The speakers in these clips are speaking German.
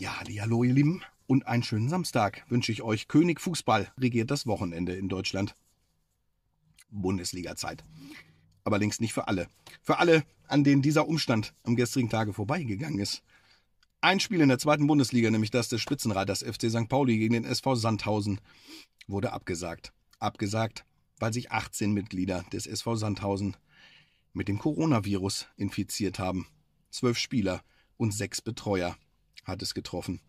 Ja, hallo ihr Lieben und einen schönen Samstag wünsche ich euch. König Fußball regiert das Wochenende in Deutschland. Bundesliga-Zeit. Aber längst nicht für alle. Für alle, an denen dieser Umstand am gestrigen Tage vorbeigegangen ist. Ein Spiel in der zweiten Bundesliga, nämlich das des Spitzenreiters FC St. Pauli gegen den SV Sandhausen, wurde abgesagt. Abgesagt, weil sich 18 Mitglieder des SV Sandhausen mit dem Coronavirus infiziert haben. Zwölf Spieler und sechs Betreuer hat es getroffen.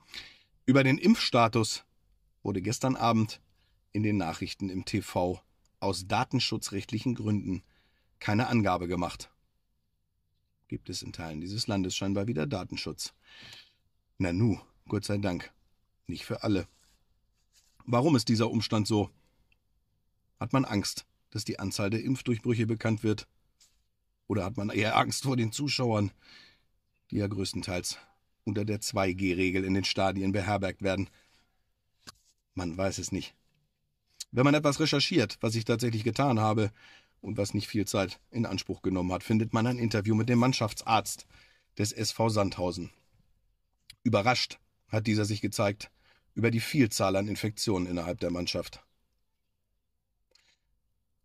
Über den Impfstatus wurde gestern Abend in den Nachrichten im TV aus datenschutzrechtlichen Gründen keine Angabe gemacht. Gibt es in Teilen dieses Landes scheinbar wieder Datenschutz? Nanu, Gott sei Dank. Nicht für alle. Warum ist dieser Umstand so? Hat man Angst, dass die Anzahl der Impfdurchbrüche bekannt wird? Oder hat man eher Angst vor den Zuschauern, die ja größtenteils unter der 2G-Regel in den Stadien beherbergt werden. Man weiß es nicht. Wenn man etwas recherchiert, was ich tatsächlich getan habe und was nicht viel Zeit in Anspruch genommen hat, findet man ein Interview mit dem Mannschaftsarzt des SV Sandhausen. Überrascht hat dieser sich gezeigt über die Vielzahl an Infektionen innerhalb der Mannschaft.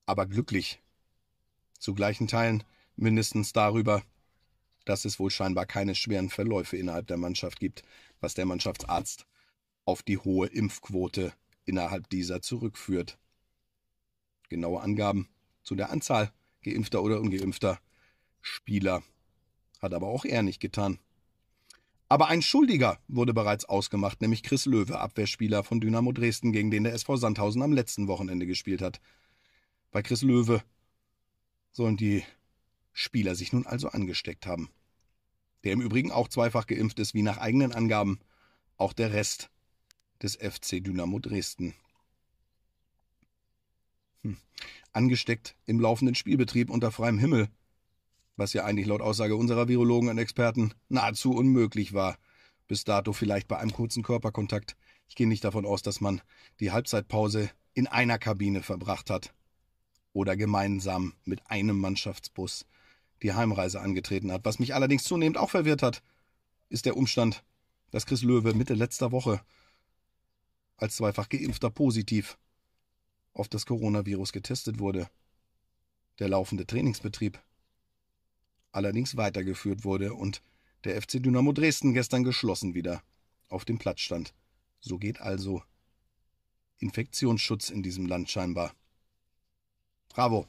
Aber glücklich. Zu gleichen Teilen mindestens darüber, dass es wohl scheinbar keine schweren Verläufe innerhalb der Mannschaft gibt, was der Mannschaftsarzt auf die hohe Impfquote innerhalb dieser zurückführt. Genaue Angaben zu der Anzahl geimpfter oder ungeimpfter Spieler hat aber auch er nicht getan. Aber ein Schuldiger wurde bereits ausgemacht, nämlich Chris Löwe, Abwehrspieler von Dynamo Dresden, gegen den der SV Sandhausen am letzten Wochenende gespielt hat. Bei Chris Löwe sollen die Spieler sich nun also angesteckt haben. Der im Übrigen auch zweifach geimpft ist, wie nach eigenen Angaben auch der Rest des FC Dynamo Dresden. Hm. Angesteckt im laufenden Spielbetrieb unter freiem Himmel, was ja eigentlich laut Aussage unserer Virologen und Experten nahezu unmöglich war. Bis dato vielleicht bei einem kurzen Körperkontakt. Ich gehe nicht davon aus, dass man die Halbzeitpause in einer Kabine verbracht hat oder gemeinsam mit einem Mannschaftsbus die Heimreise angetreten hat. Was mich allerdings zunehmend auch verwirrt hat, ist der Umstand, dass Chris Löwe Mitte letzter Woche als zweifach geimpfter positiv auf das Coronavirus getestet wurde. Der laufende Trainingsbetrieb allerdings weitergeführt wurde und der FC Dynamo Dresden gestern geschlossen wieder auf dem Platz stand. So geht also Infektionsschutz in diesem Land scheinbar. Bravo!